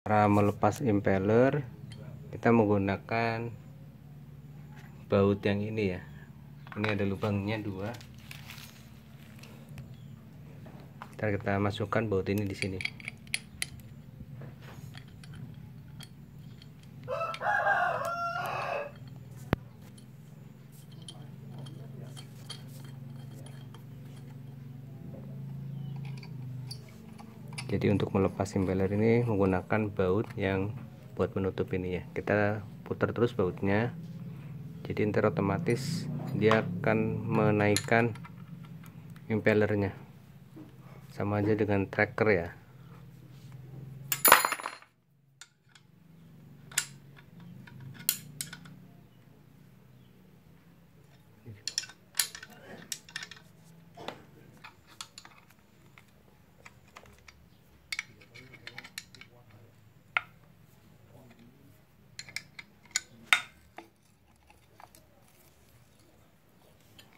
cara melepas impeller kita menggunakan baut yang ini ya ini ada lubangnya dua ntar kita masukkan baut ini di sini jadi untuk melepas impeller ini menggunakan baut yang buat menutup ini ya kita putar terus bautnya jadi nanti otomatis dia akan menaikkan impellernya sama aja dengan tracker ya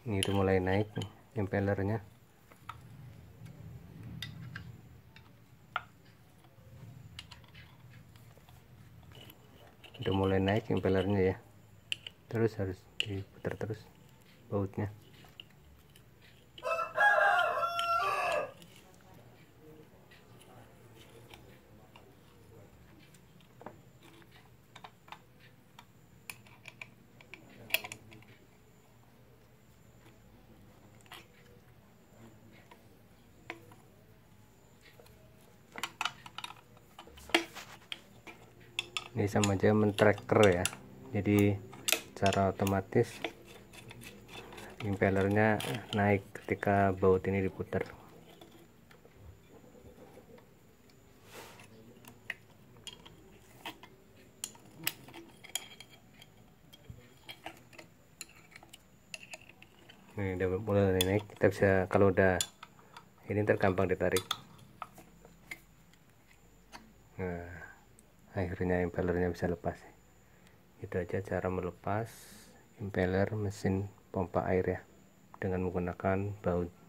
ini udah mulai naik nih impellernya udah mulai naik impellernya ya terus harus diputar terus bautnya ini sama aja men-tracker ya jadi secara otomatis impellernya naik ketika baut ini diputar ini udah mulai naik kita bisa kalau udah ini tergampang ditarik nah akhirnya impellernya bisa lepas itu aja cara melepas impeller mesin pompa air ya dengan menggunakan baut